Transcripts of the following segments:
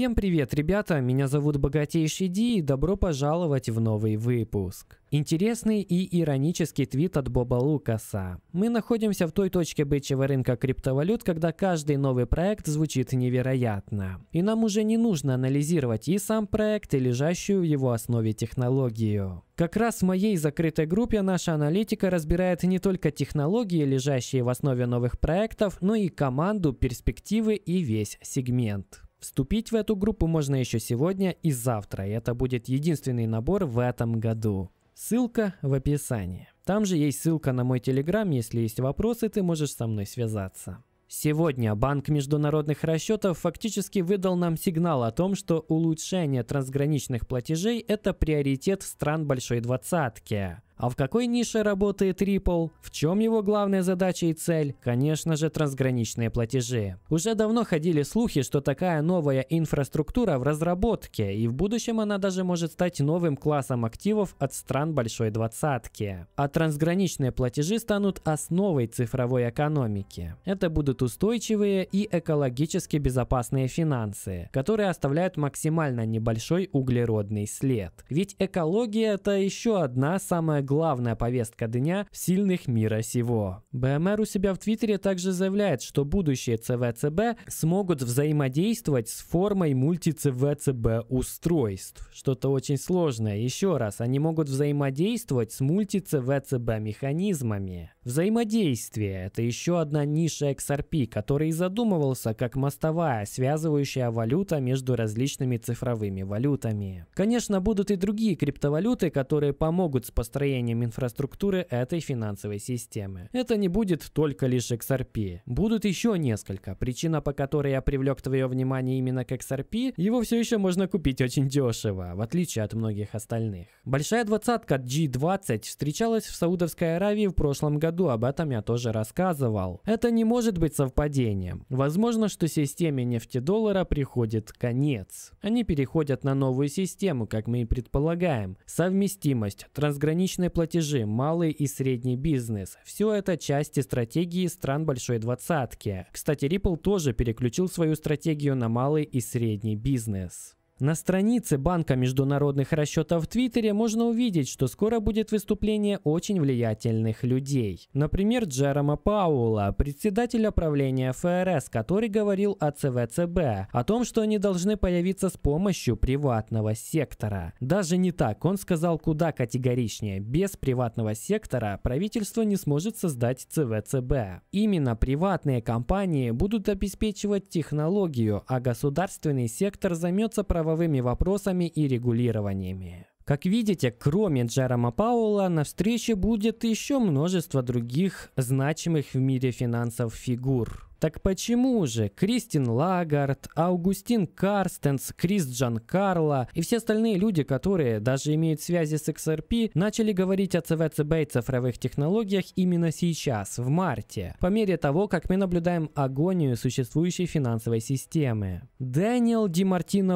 Всем привет, ребята! Меня зовут Богатейший Ди и добро пожаловать в новый выпуск. Интересный и иронический твит от Боба Лукаса. Мы находимся в той точке бычьего рынка криптовалют, когда каждый новый проект звучит невероятно. И нам уже не нужно анализировать и сам проект, и лежащую в его основе технологию. Как раз в моей закрытой группе наша аналитика разбирает не только технологии, лежащие в основе новых проектов, но и команду, перспективы и весь сегмент. Вступить в эту группу можно еще сегодня и завтра, и это будет единственный набор в этом году. Ссылка в описании. Там же есть ссылка на мой телеграм, если есть вопросы, ты можешь со мной связаться. Сегодня Банк международных расчетов фактически выдал нам сигнал о том, что улучшение трансграничных платежей – это приоритет стран Большой Двадцатки. А в какой нише работает Ripple? В чем его главная задача и цель? Конечно же, трансграничные платежи. Уже давно ходили слухи, что такая новая инфраструктура в разработке, и в будущем она даже может стать новым классом активов от стран Большой Двадцатки. А трансграничные платежи станут основой цифровой экономики. Это будут устойчивые и экологически безопасные финансы, которые оставляют максимально небольшой углеродный след. Ведь экология – это еще одна самая главная повестка дня в сильных мира сего. БМР у себя в Твиттере также заявляет, что будущие ЦВЦБ смогут взаимодействовать с формой мульти-ЦВЦБ устройств. Что-то очень сложное. Еще раз, они могут взаимодействовать с мульти-ЦВЦБ механизмами. Взаимодействие – это еще одна ниша XRP, который задумывался как мостовая, связывающая валюта между различными цифровыми валютами. Конечно, будут и другие криптовалюты, которые помогут с построением управлением инфраструктуры этой финансовой системы. Это не будет только лишь XRP. Будут еще несколько. Причина, по которой я привлек твое внимание именно к XRP, его все еще можно купить очень дешево, в отличие от многих остальных. Большая двадцатка G20 встречалась в Саудовской Аравии в прошлом году, об этом я тоже рассказывал. Это не может быть совпадением. Возможно, что системе нефтедоллара приходит конец. Они переходят на новую систему, как мы и предполагаем. Совместимость, трансграничная Розничные платежи, малый и средний бизнес – все это части стратегии стран Большой Двадцатки. Кстати, Ripple тоже переключил свою стратегию на малый и средний бизнес. На странице Банка международных расчетов в Твиттере можно увидеть, что скоро будет выступление очень влиятельных людей. Например, Джерома Пауэлла, председателя правления ФРС, который говорил о ЦВЦБ, о том, что они должны появиться с помощью приватного сектора. Даже не так, он сказал куда категоричнее, без приватного сектора правительство не сможет создать ЦВЦБ. Именно приватные компании будут обеспечивать технологию, а государственный сектор займется правом правовыми вопросами и регулированиями. Как видите, кроме Джерома Пауэлла, на встрече будет еще множество других значимых в мире финансов фигур. Так почему же Кристин Лагард, Аугустин Карстенс, Крис Джан Карло и все остальные люди, которые даже имеют связи с XRP, начали говорить о ЦВЦБ и цифровых технологиях именно сейчас, в марте, по мере того, как мы наблюдаем агонию существующей финансовой системы? Дэниел Ди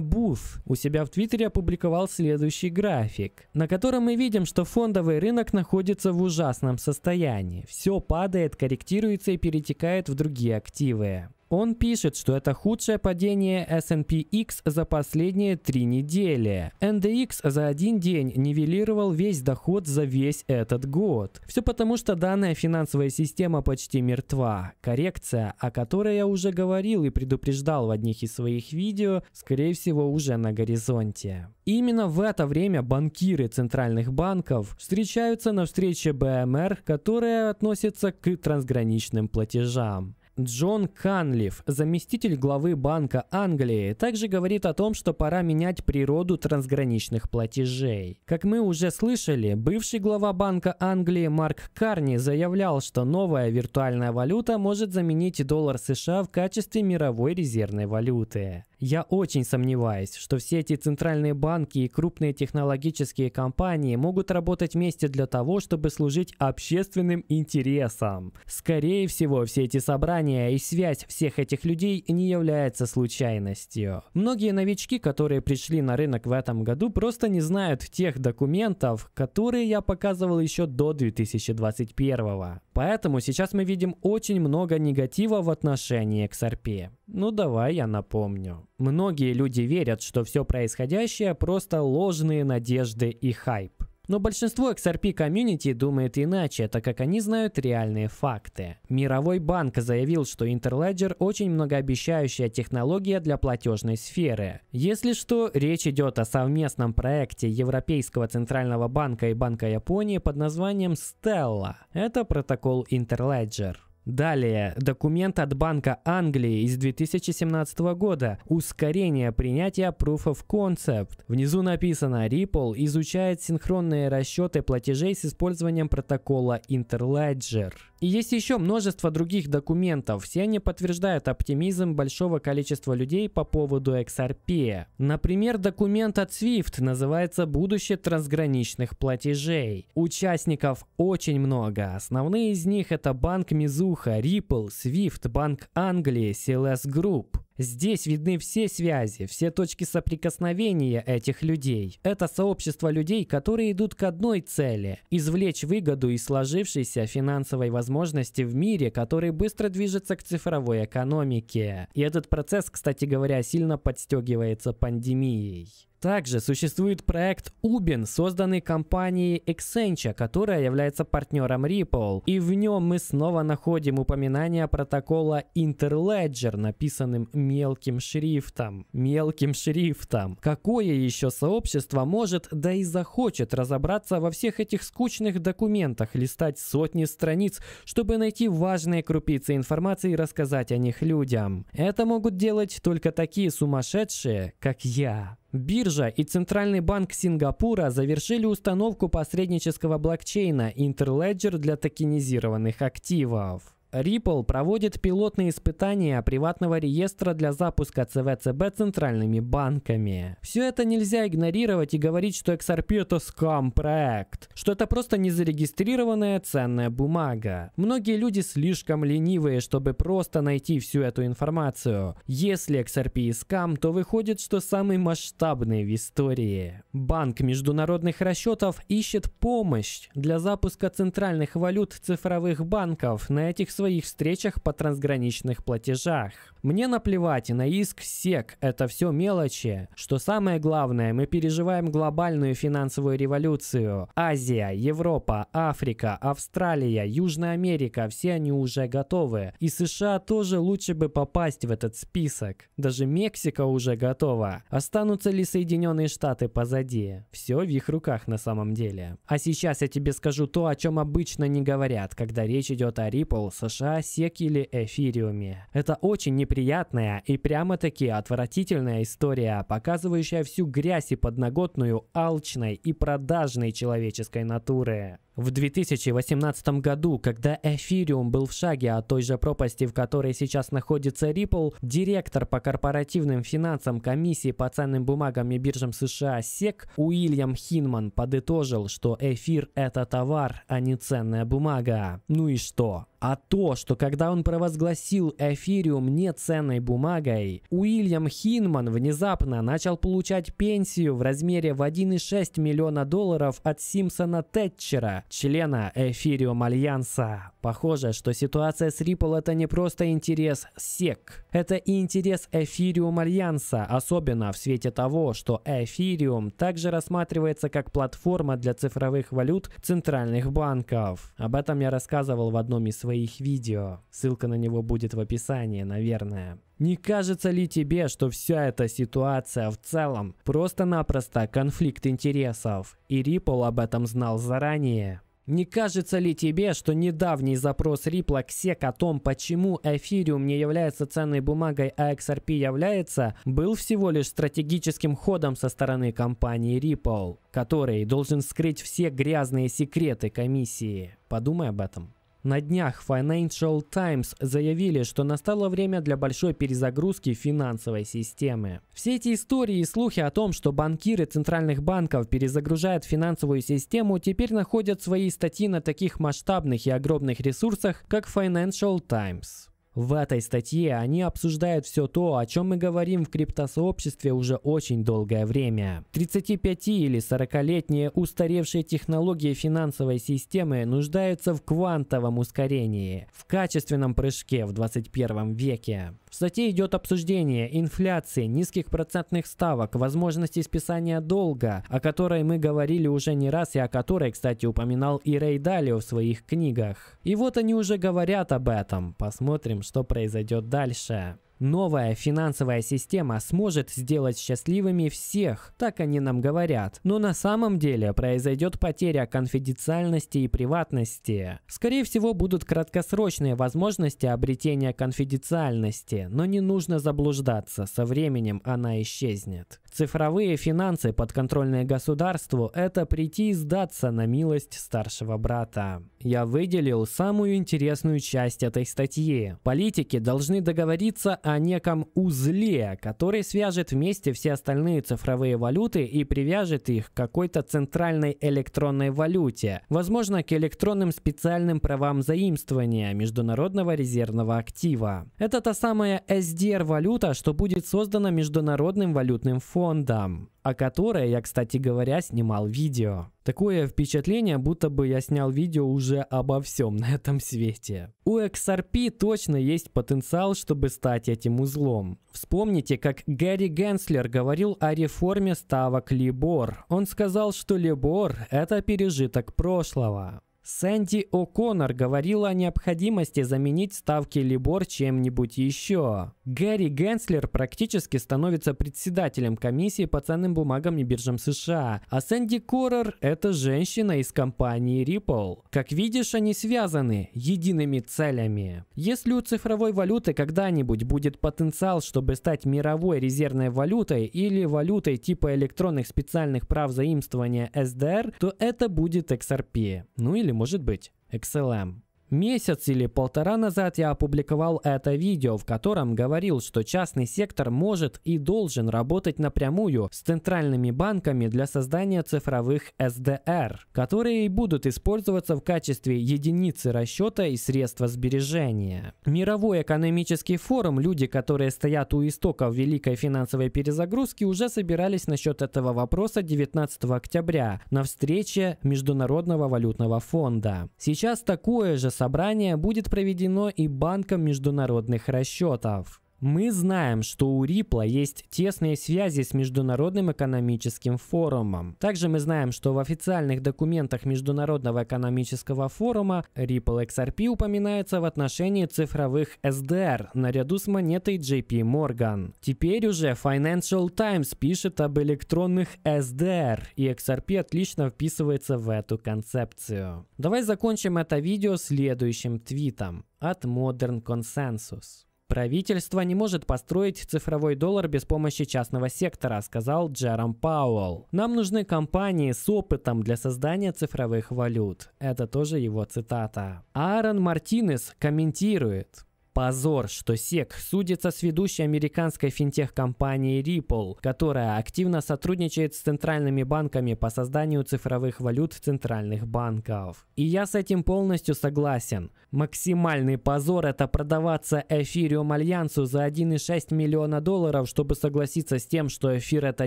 Буф у себя в Твиттере опубликовал следующий график, на котором мы видим, что фондовый рынок находится в ужасном состоянии. Все падает, корректируется и перетекает в другие активы активы. Он пишет, что это худшее падение S&P X за последние три недели. NDX за один день нивелировал весь доход за весь этот год. Все потому, что данная финансовая система почти мертва. Коррекция, о которой я уже говорил и предупреждал в одних из своих видео, скорее всего уже на горизонте. Именно в это время банкиры центральных банков встречаются на встрече БМР, которая относится к трансграничным платежам. Джон Канлиф, заместитель главы Банка Англии, также говорит о том, что пора менять природу трансграничных платежей. Как мы уже слышали, бывший глава Банка Англии Марк Карни заявлял, что новая виртуальная валюта может заменить доллар США в качестве мировой резервной валюты. Я очень сомневаюсь, что все эти центральные банки и крупные технологические компании могут работать вместе для того, чтобы служить общественным интересам. Скорее всего, все эти собрания и связь всех этих людей не является случайностью. Многие новички, которые пришли на рынок в этом году, просто не знают тех документов, которые я показывал еще до 2021 -го. Поэтому сейчас мы видим очень много негатива в отношении XRP. Ну давай я напомню. Многие люди верят, что все происходящее просто ложные надежды и хайп. Но большинство XRP-комьюнити думает иначе, так как они знают реальные факты. Мировой банк заявил, что Interledger очень многообещающая технология для платежной сферы. Если что, речь идет о совместном проекте Европейского центрального банка и Банка Японии под названием Stella. Это протокол Interledger. Далее, документ от Банка Англии из 2017 года «Ускорение принятия Proof of Concept». Внизу написано «Ripple изучает синхронные расчеты платежей с использованием протокола Interledger». И есть еще множество других документов. Все они подтверждают оптимизм большого количества людей по поводу XRP. Например, документ от SWIFT называется «Будущее трансграничных платежей». Участников очень много. Основные из них это банк Mizuho, Ксюха, Ripple, Swift, Банк Англии, CLS Group. Здесь видны все связи, все точки соприкосновения этих людей. Это сообщество людей, которые идут к одной цели – извлечь выгоду из сложившейся финансовой возможности в мире, который быстро движется к цифровой экономике. И этот процесс, кстати говоря, сильно подстегивается пандемией. Также существует проект Ubin, созданный компанией Accenture, которая является партнером Ripple. И в нем мы снова находим упоминание протокола Interledger, написанным мелким шрифтом. Мелким шрифтом. Какое еще сообщество может, да и захочет разобраться во всех этих скучных документах, листать сотни страниц, чтобы найти важные крупицы информации и рассказать о них людям? Это могут делать только такие сумасшедшие, как я. Биржа и Центральный банк Сингапура завершили установку посреднического блокчейна Interledger для токенизированных активов. Ripple проводит пилотные испытания приватного реестра для запуска ЦВЦБ центральными банками. Все это нельзя игнорировать и говорить, что XRP это скам-проект, что это просто незарегистрированная ценная бумага. Многие люди слишком ленивые, чтобы просто найти всю эту информацию. Если XRP и скам, то выходит, что самый масштабный в истории. Банк международных расчетов ищет помощь для запуска центральных валют цифровых банков на этих своих встречах по трансграничных платежах. Мне наплевать и на иск СЕК, это все мелочи. Что самое главное, мы переживаем глобальную финансовую революцию. Азия, Европа, Африка, Австралия, Южная Америка, все они уже готовы. И США тоже лучше бы попасть в этот список. Даже Мексика уже готова. Останутся ли Соединенные Штаты позади? Все в их руках на самом деле. А сейчас я тебе скажу то, о чем обычно не говорят, когда речь идет о Ripple США. США, секеле, эфириуме. Это очень неприятная и прямо-таки отвратительная история, показывающая всю грязь и подноготную алчной и продажной человеческой натуры. В 2018 году, когда Эфириум был в шаге от той же пропасти, в которой сейчас находится Ripple, директор по корпоративным финансам Комиссии по ценным бумагам и биржам США СЕК Уильям Хинман подытожил, что эфир – это товар, а не ценная бумага. Ну и что? А то, что когда он провозгласил эфириум неценной бумагой, Уильям Хинман внезапно начал получать пенсию в размере в 1,6 миллиона долларов от Симпсона Тэтчера, члена Эфириум Альянса. Похоже, что ситуация с Ripple это не просто интерес SEC, это и интерес Эфириум Альянса, особенно в свете того, что Эфириум также рассматривается как платформа для цифровых валют центральных банков. Об этом я рассказывал в одном из своих видео, ссылка на него будет в описании, наверное. Не кажется ли тебе, что вся эта ситуация в целом просто-напросто конфликт интересов, и Ripple об этом знал заранее? Не кажется ли тебе, что недавний запрос Ripple к SEC о том, почему эфириум не является ценной бумагой, а XRP является, был всего лишь стратегическим ходом со стороны компании Ripple, который должен скрыть все грязные секреты комиссии? Подумай об этом. На днях Financial Times заявили, что настало время для большой перезагрузки финансовой системы. Все эти истории и слухи о том, что банкиры центральных банков перезагружают финансовую систему, теперь находят свои статьи на таких масштабных и огромных ресурсах, как Financial Times. В этой статье они обсуждают все то, о чем мы говорим в криптосообществе уже очень долгое время. 35 или 40-летние устаревшие технологии финансовой системы нуждаются в квантовом ускорении, в качественном прыжке в 21 веке. В статье идет обсуждение инфляции, низких процентных ставок, возможности списания долга, о которой мы говорили уже не раз и о которой, кстати, упоминал и Рей Далио в своих книгах. И вот они уже говорят об этом. Посмотрим, что произойдет дальше. Новая финансовая система сможет сделать счастливыми всех, так они нам говорят. Но на самом деле произойдет потеря конфиденциальности и приватности. Скорее всего, будут краткосрочные возможности обретения конфиденциальности, но не нужно заблуждаться, со временем она исчезнет. Цифровые финансы, подконтрольные государству, это прийти и сдаться на милость старшего брата. Я выделил самую интересную часть этой статьи. Политики должны договориться о неком узле, который свяжет вместе все остальные цифровые валюты и привяжет их к какой-то центральной электронной валюте, возможно, к электронным специальным правам заимствования международного резервного актива. Это та самая SDR-валюта, что будет создана Международным валютным фондом фондом, о которой я, кстати говоря, снимал видео. Такое впечатление, будто бы я снял видео уже обо всем на этом свете. У XRP точно есть потенциал, чтобы стать этим узлом. Вспомните, как Гэри Генслер говорил о реформе ставок Либор. Он сказал, что Либор – это пережиток прошлого. Сэнди О'Коннор говорила о необходимости заменить ставки Либор чем-нибудь еще. Гэри Генслер практически становится председателем комиссии по ценным бумагам и биржам США, а Сэнди Коррер — это женщина из компании Ripple. Как видишь, они связаны едиными целями. Если у цифровой валюты когда-нибудь будет потенциал, чтобы стать мировой резервной валютой или валютой типа электронных специальных прав заимствования SDR, то это будет XRP, ну или может быть XLM. Месяц или полтора назад я опубликовал это видео, в котором говорил, что частный сектор может и должен работать напрямую с центральными банками для создания цифровых СДР, которые и будут использоваться в качестве единицы расчета и средства сбережения. Мировой экономический форум, люди, которые стоят у истоков великой финансовой перезагрузки, уже собирались насчет этого вопроса 19 октября на встрече Международного валютного фонда. Сейчас такое же собрание будет проведено и Банком международных расчетов. Мы знаем, что у Ripple есть тесные связи с Международным экономическим форумом. Также мы знаем, что в официальных документах Международного экономического форума Ripple XRP упоминается в отношении цифровых SDR наряду с монетой JP Morgan. Теперь уже Financial Times пишет об электронных SDR, и XRP отлично вписывается в эту концепцию. Давай закончим это видео следующим твитом от Modern Consensus. Правительство не может построить цифровой доллар без помощи частного сектора, сказал Джером Пауэлл. Нам нужны компании с опытом для создания цифровых валют. Это тоже его цитата. Аарон Мартинес комментирует. Позор, что SEC судится с ведущей американской финтех-компанией Ripple, которая активно сотрудничает с центральными банками по созданию цифровых валют центральных банков. И я с этим полностью согласен. Максимальный позор – это продаваться Эфириум Альянсу за 1,6 миллиона долларов, чтобы согласиться с тем, что эфир – это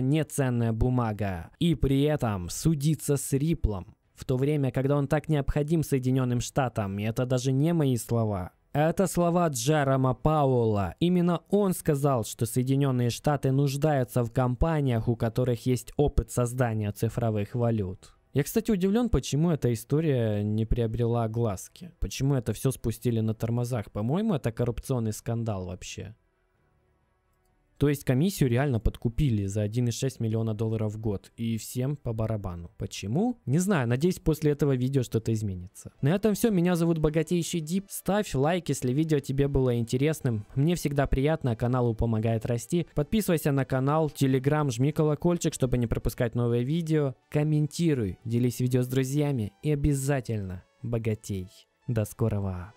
не бумага. И при этом судиться с Ripple в то время, когда он так необходим Соединенным Штатам, и это даже не мои слова. Это слова Джерома Пауэлла. Именно он сказал, что Соединенные Штаты нуждаются в компаниях, у которых есть опыт создания цифровых валют. Я, кстати, удивлен, почему эта история не приобрела глазки. Почему это все спустили на тормозах. По-моему, это коррупционный скандал вообще. То есть комиссию реально подкупили за 1,6 миллиона долларов в год. И всем по барабану. Почему? Не знаю, надеюсь после этого видео что-то изменится. На этом все, меня зовут Богатейший Дип. Ставь лайк, если видео тебе было интересным. Мне всегда приятно, а каналу помогает расти. Подписывайся на канал, телеграм, жми колокольчик, чтобы не пропускать новые видео. Комментируй, делись видео с друзьями и обязательно богатей. До скорого!